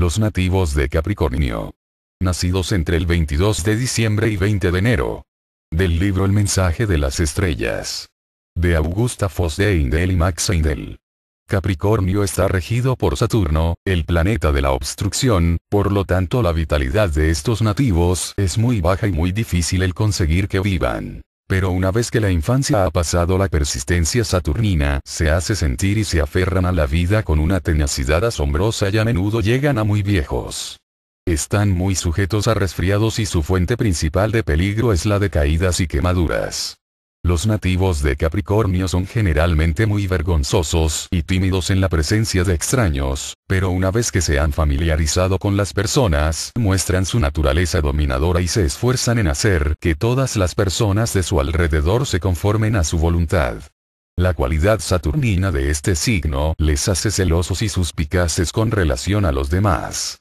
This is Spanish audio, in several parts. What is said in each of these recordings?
los nativos de Capricornio. Nacidos entre el 22 de diciembre y 20 de enero. Del libro El mensaje de las estrellas. De Augusta Foss de Eindel y Max Eindel. Capricornio está regido por Saturno, el planeta de la obstrucción, por lo tanto la vitalidad de estos nativos es muy baja y muy difícil el conseguir que vivan. Pero una vez que la infancia ha pasado la persistencia saturnina, se hace sentir y se aferran a la vida con una tenacidad asombrosa y a menudo llegan a muy viejos. Están muy sujetos a resfriados y su fuente principal de peligro es la de caídas y quemaduras. Los nativos de Capricornio son generalmente muy vergonzosos y tímidos en la presencia de extraños, pero una vez que se han familiarizado con las personas, muestran su naturaleza dominadora y se esfuerzan en hacer que todas las personas de su alrededor se conformen a su voluntad. La cualidad saturnina de este signo les hace celosos y suspicaces con relación a los demás.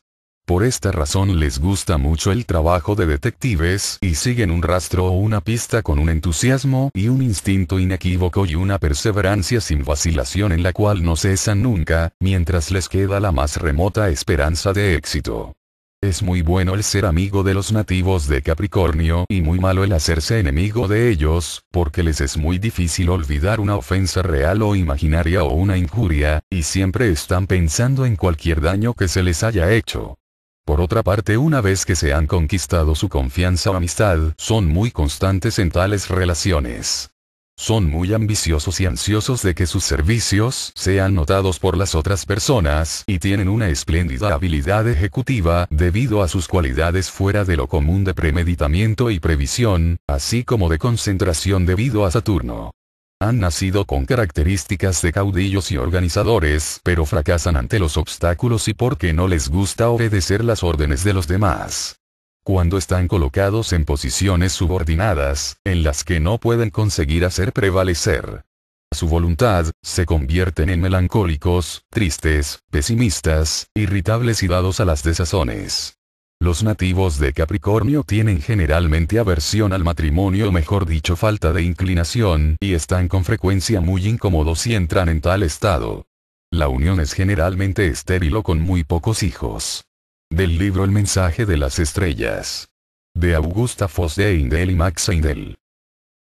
Por esta razón les gusta mucho el trabajo de detectives y siguen un rastro o una pista con un entusiasmo y un instinto inequívoco y una perseverancia sin vacilación en la cual no cesan nunca, mientras les queda la más remota esperanza de éxito. Es muy bueno el ser amigo de los nativos de Capricornio y muy malo el hacerse enemigo de ellos, porque les es muy difícil olvidar una ofensa real o imaginaria o una injuria, y siempre están pensando en cualquier daño que se les haya hecho. Por otra parte una vez que se han conquistado su confianza o amistad, son muy constantes en tales relaciones. Son muy ambiciosos y ansiosos de que sus servicios sean notados por las otras personas y tienen una espléndida habilidad ejecutiva debido a sus cualidades fuera de lo común de premeditamiento y previsión, así como de concentración debido a Saturno han nacido con características de caudillos y organizadores, pero fracasan ante los obstáculos y porque no les gusta obedecer las órdenes de los demás. Cuando están colocados en posiciones subordinadas, en las que no pueden conseguir hacer prevalecer su voluntad, se convierten en melancólicos, tristes, pesimistas, irritables y dados a las desazones. Los nativos de Capricornio tienen generalmente aversión al matrimonio o mejor dicho falta de inclinación y están con frecuencia muy incómodos si entran en tal estado. La unión es generalmente estéril o con muy pocos hijos. Del libro El mensaje de las estrellas. De Augusta Foss de y Max Eindel.